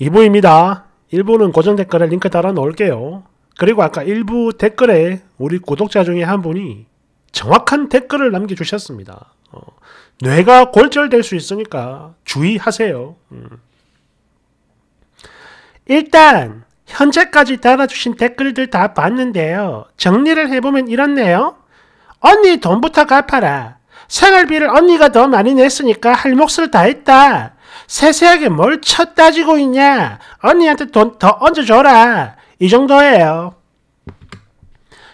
2부입니다. 1부는 고정 댓글에 링크 달아 놓을게요. 그리고 아까 1부 댓글에 우리 구독자 중에 한 분이 정확한 댓글을 남겨주셨습니다. 어, 뇌가 골절될 수 있으니까 주의하세요. 음. 일단 현재까지 달아주신 댓글들 다 봤는데요. 정리를 해보면 이렇네요. 언니 돈부터 갚아라. 생활비를 언니가 더 많이 냈으니까 할 몫을 다 했다. 세세하게 뭘 쳐 따지고 있냐? 언니한테 돈 더 얹어줘라. 이 정도예요.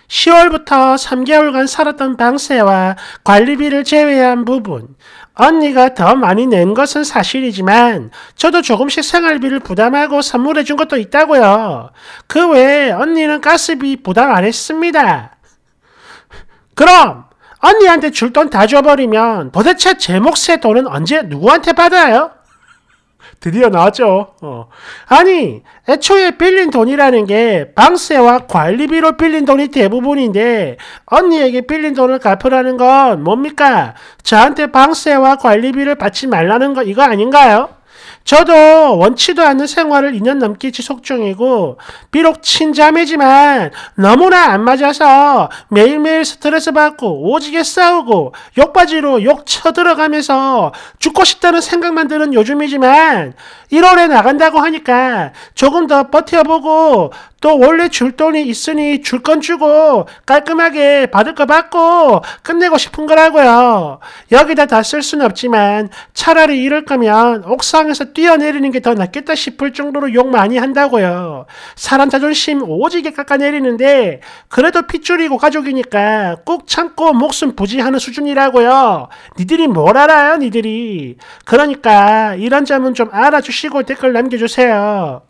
10월부터 3개월간 살았던 방세와 관리비를 제외한 부분, 언니가 더 많이 낸 것은 사실이지만 저도 조금씩 생활비를 부담하고 선물해 준 것도 있다고요. 그 외에 언니는 가스비 부담 안 했습니다. 그럼 언니한테 줄 돈 다 줘버리면 도대체 제 몫의 돈은 언제 누구한테 받아요? 드디어 나왔죠. 어. 아니, 애초에 빌린 돈이라는 게 방세와 관리비로 빌린 돈이 대부분인데 언니에게 빌린 돈을 갚으라는 건 뭡니까? 저한테 방세와 관리비를 받지 말라는 거 이거 아닌가요? 저도 원치도 않는 생활을 2년 넘게 지속 중이고 비록 친자매지만 너무나 안 맞아서 매일매일 스트레스 받고 오지게 싸우고 욕바지로 욕 쳐들어가면서 죽고 싶다는 생각만 드는 요즘이지만 1월에 나간다고 하니까 조금 더 버텨보고 또 원래 줄 돈이 있으니 줄 건 주고 깔끔하게 받을 거 받고 끝내고 싶은 거라고요. 여기다 다 쓸 수는 없지만 차라리 이럴 거면 옥상에서 뛰어내리는 게 더 낫겠다 싶을 정도로 욕 많이 한다고요. 사람 자존심 오지게 깎아내리는데 그래도 핏줄이고 가족이니까 꾹 참고 목숨 부지하는 수준이라고요. 니들이 뭘 알아요 니들이. 그러니까 이런 점은 좀 알아주시고 댓글 남겨주세요.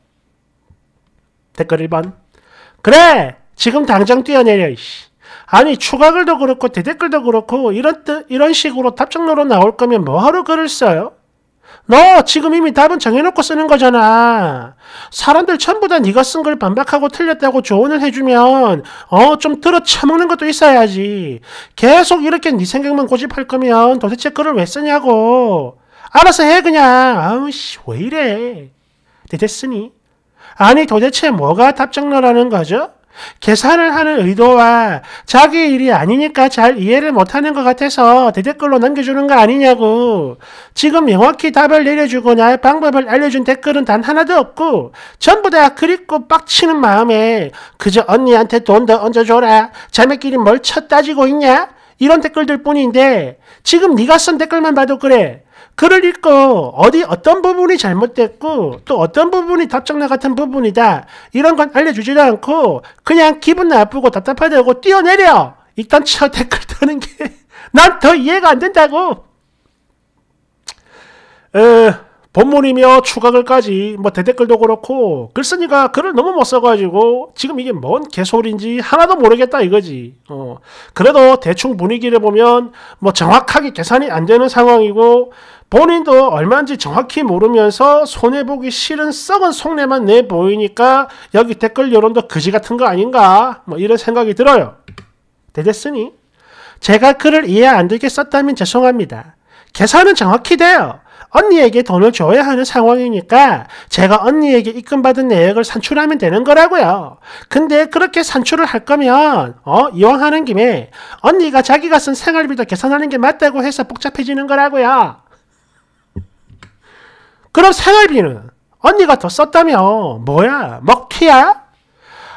댓글 1번. 그래! 지금 당장 뛰어내려, 이씨. 아니, 추가글도 그렇고, 대댓글도 그렇고, 이런 뜻, 이런 식으로 답장로로 나올 거면 뭐하러 글을 써요? 너 지금 이미 답은 정해놓고 쓰는 거잖아. 사람들 전부 다 네가 쓴 걸 반박하고 틀렸다고 조언을 해주면 어좀 들어 처먹는 것도 있어야지. 계속 이렇게 네 생각만 고집할 거면 도대체 글을 왜 쓰냐고. 알아서 해 그냥. 아우 씨왜 이래. 됐으니. 아니 도대체 뭐가 답정너라는 거죠? 계산을 하는 의도와 자기 일이 아니니까 잘 이해를 못하는 것 같아서 대댓글로 남겨주는 거 아니냐고. 지금 명확히 답을 내려주고나 방법을 알려준 댓글은 단 하나도 없고 전부 다 그립고 빡치는 마음에 그저 언니한테 돈 더 얹어줘라. 자매끼리 뭘 쳐 따지고 있냐? 이런 댓글들 뿐인데 지금 네가 쓴 댓글만 봐도 그래. 그러니까 어디 어떤 부분이 잘못됐고 또 어떤 부분이 답장나 같은 부분이다 이런 건 알려주지도 않고 그냥 기분 나쁘고 답답하다고 뛰어내려 일단 저 댓글 다는 게 난 더 이해가 안 된다고 에, 본문이며 추가글까지 뭐 대댓글도 그렇고 글쓴이가 글을 너무 못 써가지고 지금 이게 뭔 개소리인지 하나도 모르겠다 이거지. 어 그래도 대충 분위기를 보면 뭐 정확하게 계산이 안 되는 상황이고 본인도 얼마인지 정확히 모르면서 손해보기 싫은 썩은 속내만 내보이니까 여기 댓글 여론도 그지 같은 거 아닌가 뭐 이런 생각이 들어요. 되겠으니 제가 글을 이해 안 되게 썼다면 죄송합니다. 계산은 정확히 돼요. 언니에게 돈을 줘야 하는 상황이니까 제가 언니에게 입금받은 내역을 산출하면 되는 거라고요. 근데 그렇게 산출을 할 거면 어 이왕 하는 김에 언니가 자기가 쓴 생활비도 계산하는 게 맞다고 해서 복잡해지는 거라고요. 그럼 생활비는 언니가 더 썼다며 뭐야 먹튀야?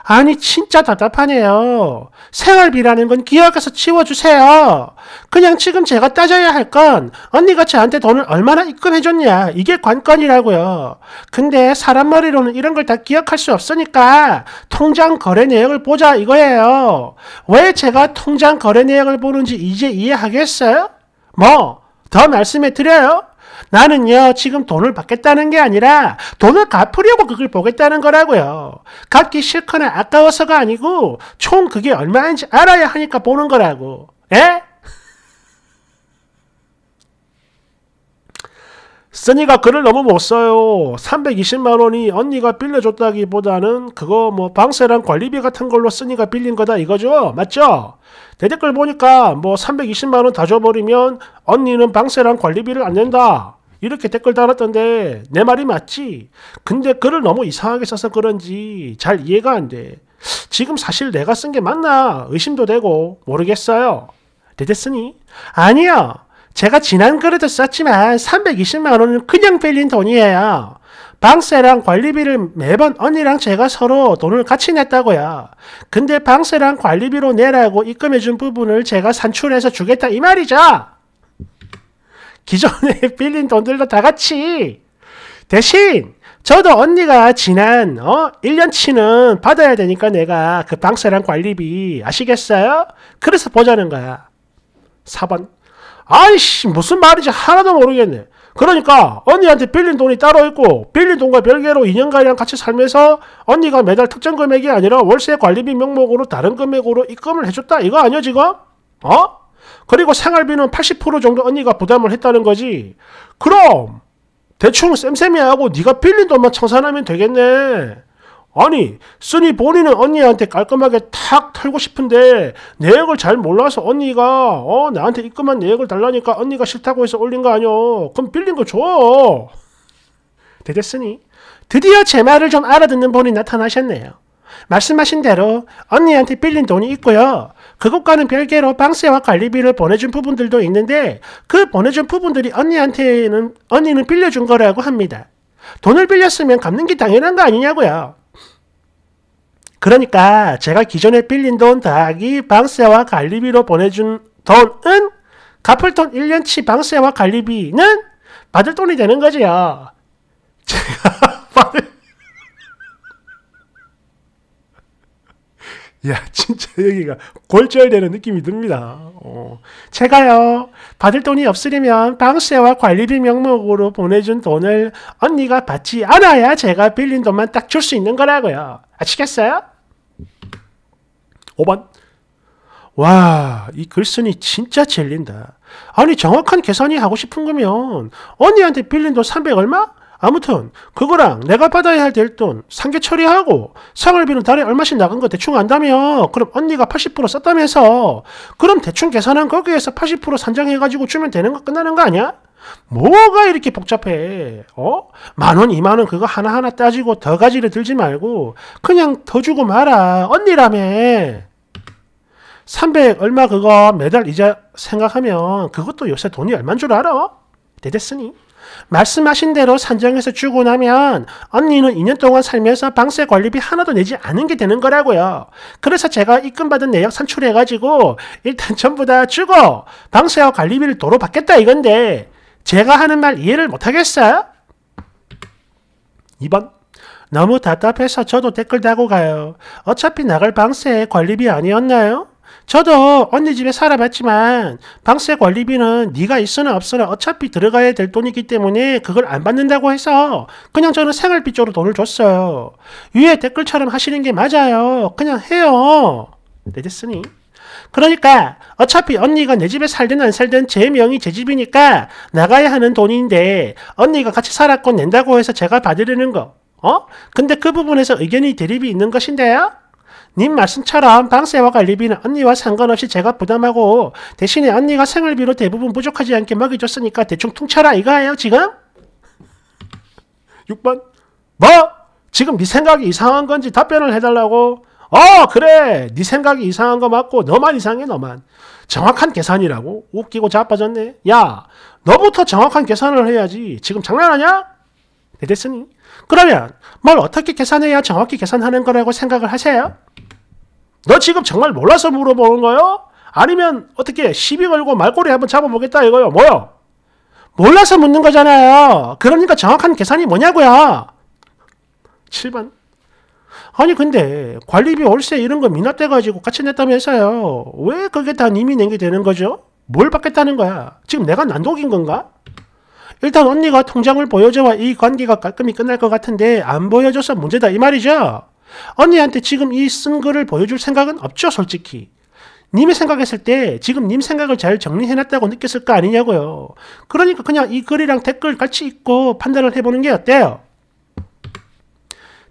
아니 진짜 답답하네요. 생활비라는 건기억해서 치워주세요. 그냥 지금 제가 따져야 할 건 언니가 저한테 돈을 얼마나 입금해줬냐 이게 관건이라고요. 근데 사람 머리로는 이런 걸 다 기억할 수 없으니까 통장 거래 내역을 보자 이거예요. 왜 제가 통장 거래 내역을 보는지 이제 이해하겠어요? 뭐 더 말씀해 드려요? 나는요, 지금 돈을 받겠다는 게 아니라 돈을 갚으려고 그걸 보겠다는 거라고요. 갚기 싫거나 아까워서가 아니고 총 그게 얼마인지 알아야 하니까 보는 거라고. 예? 쓰니가 글을 너무 못 써요. 320만 원이 언니가 빌려줬다기보다는 그거 뭐 방세랑 관리비 같은 걸로 쓰니가 빌린 거다 이거죠? 맞죠? 대 댓글 보니까 뭐 320만 원 다 줘버리면 언니는 방세랑 관리비를 안 낸다. 이렇게 댓글 달았던데 내 말이 맞지? 근데 글을 너무 이상하게 써서 그런지 잘 이해가 안 돼. 지금 사실 내가 쓴 게 맞나 의심도 되고 모르겠어요. 대댓으니 아니야. 제가 지난 거래도 썼지만 320만 원은 그냥 빌린 돈이에요. 방세랑 관리비를 매번 언니랑 제가 서로 돈을 같이 냈다고요. 근데 방세랑 관리비로 내라고 입금해준 부분을 제가 산출해서 주겠다 이 말이죠. 기존에 빌린 돈들도 다 같이. 대신 저도 언니가 지난 어 1년치는 받아야 되니까 내가 그 방세랑 관리비 아시겠어요? 그래서 보자는 거야. 4번. 아이씨 무슨 말인지 하나도 모르겠네. 그러니까 언니한테 빌린 돈이 따로 있고 빌린 돈과 별개로 2년간이랑 같이 살면서 언니가 매달 특정 금액이 아니라 월세 관리비 명목으로 다른 금액으로 입금을 해줬다 이거 아니야 지금? 어? 그리고 생활비는 80% 정도 언니가 부담을 했다는 거지. 그럼 대충 쌤쌤이 하고 네가 빌린 돈만 청산하면 되겠네. 아니 쓰니 본인은 언니한테 깔끔하게 탁 털고 싶은데 내역을 잘 몰라서 언니가 어 나한테 입금한 내역을 달라니까 언니가 싫다고 해서 올린 거 아니오 그럼 빌린 거줘 되겠으니 드디어 제 말을 좀 알아듣는 분이 나타나셨네요 말씀하신 대로 언니한테 빌린 돈이 있고요 그것과는 별개로 방세와 관리비를 보내준 부분들도 있는데 그 보내준 부분들이 언니한테는 언니는 빌려준 거라고 합니다 돈을 빌렸으면 갚는 게 당연한 거 아니냐고요 그러니까 제가 기존에 빌린 돈 더하기 방세와 관리비로 보내준 돈은 갚을 돈 1년치 방세와 관리비는 받을 돈이 되는 거지요. 제가 받을 야, 진짜 여기가 골절되는 느낌이 듭니다. 어. 제가요, 받을 돈이 없으려면 방세와 관리비 명목으로 보내준 돈을 언니가 받지 않아야 제가 빌린 돈만 딱 줄 수 있는 거라고요. 아시겠어요? 5번 와, 이 글쓴이 진짜 질린다 아니, 정확한 계산이 하고 싶은 거면 언니한테 빌린 돈 300 얼마? 아무튼 그거랑 내가 받아야 할 돈 상계 처리하고 생활비는 달에 얼마씩 나간 거 대충 안다며 그럼 언니가 80% 썼다면서 그럼 대충 계산한 거기에서 80% 산정해가지고 주면 되는 거 끝나는 거 아니야? 뭐가 이렇게 복잡해? 어? 만 원, 이만 원 그거 하나하나 따지고 더 가지를 들지 말고 그냥 더 주고 말아. 언니라며. 300 얼마 그거 매달 이자 생각하면 그것도 요새 돈이 얼만 줄 알아? 대됐으니. 말씀하신 대로 산정해서 주고 나면 언니는 2년 동안 살면서 방세 관리비 하나도 내지 않은 게 되는 거라고요. 그래서 제가 입금받은 내역 산출해가지고 일단 전부 다 주고 방세와 관리비를 도로 받겠다 이건데 제가 하는 말 이해를 못하겠어요? 2번 너무 답답해서 저도 댓글 다고 가요. 어차피 나갈 방세 관리비 아니었나요? 저도 언니 집에 살아봤지만 방세 관리비는 네가 있으나 없으나 어차피 들어가야 될 돈이기 때문에 그걸 안 받는다고 해서 그냥 저는 생활비 쪽으로 돈을 줬어요. 위에 댓글처럼 하시는 게 맞아요. 그냥 해요. 네, 됐으니. 그러니까 어차피 언니가 내 집에 살든 안 살든 제 명이 제 집이니까 나가야 하는 돈인데 언니가 같이 살았고 낸다고 해서 제가 받으려는 거. 어? 근데 그 부분에서 의견이 대립이 있는 것인데요? 님 말씀처럼 방세와 관리비는 언니와 상관없이 제가 부담하고 대신에 언니가 생활비로 대부분 부족하지 않게 먹여줬으니까 대충 퉁쳐라 이거예요 지금? 6번 뭐? 지금 네 생각이 이상한 건지 답변을 해달라고 어 그래 네 생각이 이상한 거 맞고 너만 이상해 너만. 정확한 계산이라고? 웃기고 자빠졌네. 야 너부터 정확한 계산을 해야지. 지금 장난하냐? 네, 됐으니. 그러면 뭘 어떻게 계산해야 정확히 계산하는 거라고 생각을 하세요? 너 지금 정말 몰라서 물어보는 거요? 아니면 어떻게 시비 걸고 말꼬리 한번 잡아보겠다 이거요? 뭐요? 몰라서 묻는 거잖아요. 그러니까 정확한 계산이 뭐냐고요. 7번. 아니 근데 관리비 월세 이런 거 미납돼 가지고 같이 냈다면서요. 왜 그게 다 님이 낸 게 되는 거죠? 뭘 받겠다는 거야? 지금 내가 난독인 건가? 일단 언니가 통장을 보여줘야 이 관계가 깔끔히 끝날 것 같은데 안 보여줘서 문제다 이 말이죠. 언니한테 지금 이 쓴 글을 보여줄 생각은 없죠 솔직히. 님이 생각했을 때 지금 님 생각을 잘 정리해놨다고 느꼈을 거 아니냐고요. 그러니까 그냥 이 글이랑 댓글 같이 읽고 판단을 해보는 게 어때요?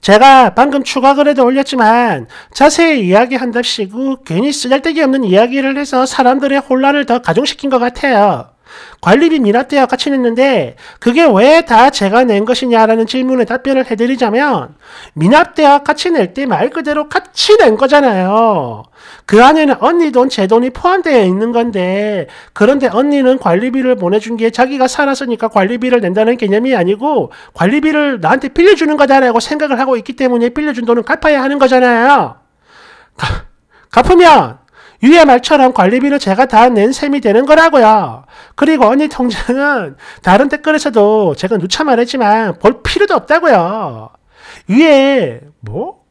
제가 방금 추가 글에도 올렸지만 자세히 이야기한답시고 괜히 쓰잘데기 없는 이야기를 해서 사람들의 혼란을 더 가중시킨 것 같아요. 관리비 미납되어 가출냈는데 그게 왜 다 제가 낸 것이냐라는 질문에 답변을 해드리자면 미납되어 같이 낼 때 말 그대로 같이 낸 거잖아요. 그 안에는 언니 돈, 제 돈이 포함되어 있는 건데 그런데 언니는 관리비를 보내준 게 자기가 살았으니까 관리비를 낸다는 개념이 아니고 관리비를 나한테 빌려주는 거다라고 생각을 하고 있기 때문에 빌려준 돈은 갚아야 하는 거잖아요. 갚으면 위야 말처럼 관리비를 제가 다 낸 셈이 되는 거라고요. 그리고 언니 통장은 다른 댓글에서도 제가 누차 말했지만 볼 필요도 없다고요. 위에 뭐?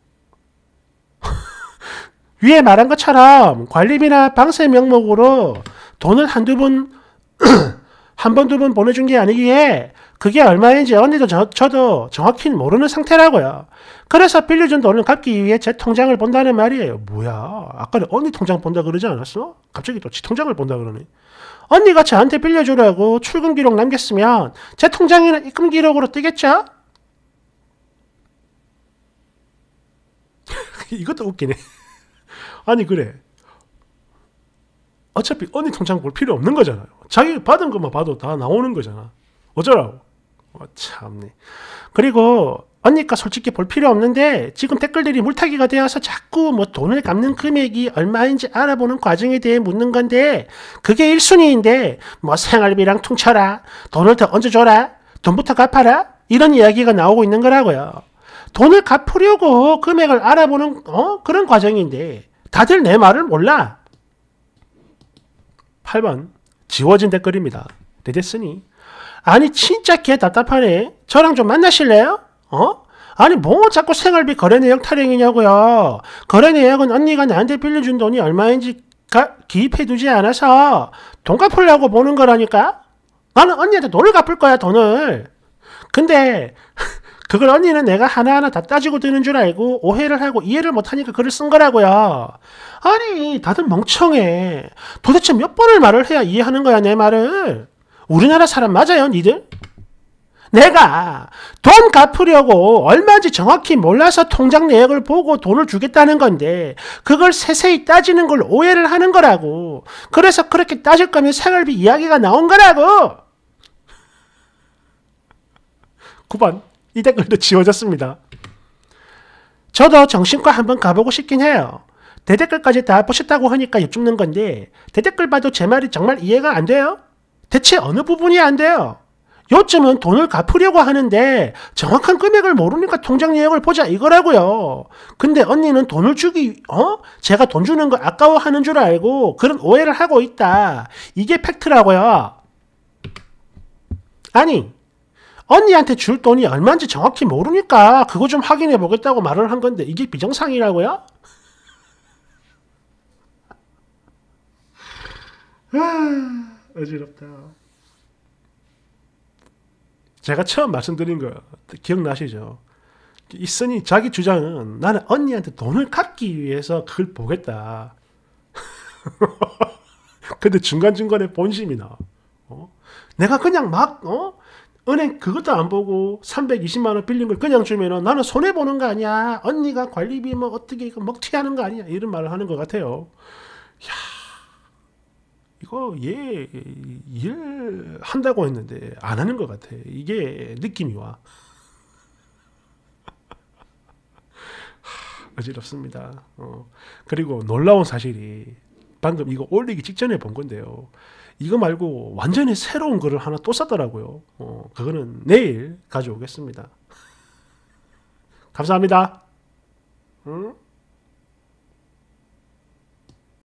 위에 말한 것처럼 관리비나 방세 명목으로 돈을 한두 번, 한 번 두 번 보내준 게 아니기에 그게 얼마인지 언니도 저, 도 정확히 는 모르는 상태라고요. 그래서 빌려준 돈을 갚기 위해 제 통장을 본다는 말이에요. 뭐야. 아까 는 언니 통장 본다 그러지 않았어? 갑자기 또 지 통장을 본다 그러니. 언니가 저한테 빌려주라고 출금 기록 남겼으면 제통장이나 입금 기록으로 뜨겠죠? 이것도 웃기네. 아니 그래. 어차피 언니 통장 볼 필요 없는 거잖아요. 자기 받은 것만 봐도 다 나오는 거잖아. 어쩌라고. 어, 참네. 그리고 언니가 솔직히 볼 필요 없는데 지금 댓글들이 물타기가 되어서 자꾸 뭐 돈을 갚는 금액이 얼마인지 알아보는 과정에 대해 묻는 건데 그게 1순위인데 뭐 생활비랑 퉁쳐라 돈을 더 얹어줘라 돈부터 갚아라 이런 이야기가 나오고 있는 거라고요. 돈을 갚으려고 금액을 알아보는 어? 그런 과정인데 다들 내 말을 몰라. 8번 지워진 댓글입니다. 레됐으니 아니 진짜 개 답답하네. 저랑 좀 만나실래요? 어? 아니 뭐 자꾸 생활비 거래 내역 타령이냐고요. 거래 내역은 언니가 나한테 빌려준 돈이 얼마인지 가, 기입해두지 않아서 돈 갚으려고 보는 거라니까. 나는 언니한테 돈을 갚을 거야 돈을. 근데 그걸 언니는 내가 하나하나 다 따지고 드는 줄 알고 오해를 하고 이해를 못하니까 글을 쓴 거라고요. 아니 다들 멍청해. 도대체 몇 번을 말을 해야 이해하는 거야 내 말을. 우리나라 사람 맞아요, 니들? 내가 돈 갚으려고 얼마인지 정확히 몰라서 통장 내역을 보고 돈을 주겠다는 건데 그걸 세세히 따지는 걸 오해를 하는 거라고. 그래서 그렇게 따질 거면 생활비 이야기가 나온 거라고. 9번 이 댓글도 지워졌습니다. 저도 정신과 한번 가보고 싶긴 해요. 대댓글까지 다 보셨다고 하니까 욕 죽는 건데 대댓글 봐도 제 말이 정말 이해가 안 돼요? 대체 어느 부분이 안 돼요? 요즘은 돈을 갚으려고 하는데 정확한 금액을 모르니까 통장 내역을 보자 이거라고요. 근데 언니는 돈을 주기 어? 제가 돈 주는 걸 아까워하는 줄 알고 그런 오해를 하고 있다. 이게 팩트라고요. 아니 언니한테 줄 돈이 얼마인지 정확히 모르니까 그거 좀 확인해 보겠다고 말을 한 건데 이게 비정상이라고요? 아. 어지럽다. 제가 처음 말씀드린 거 기억나시죠? 있으니 자기 주장은 나는 언니한테 돈을 갚기 위해서 그걸 보겠다. 근데 중간중간에 본심이 나. 어? 내가 그냥 막, 어? 은행 그것도 안 보고 320만원 빌린 걸 그냥 주면 나는 손해보는 거 아니야. 언니가 관리비 뭐 어떻게 먹튀하는 거 아니야. 이런 말을 하는 것 같아요. 야 이거 얘일 예, 한다고 했는데 안 하는 것 같아. 이게 느낌이 와. 어지럽습니다. 어. 그리고 놀라운 사실이 방금 이거 올리기 직전에 본 건데요. 이거 말고 완전히 새로운 거를 하나 또썼더라고요 어, 그거는 내일 가져오겠습니다. 감사합니다. 응?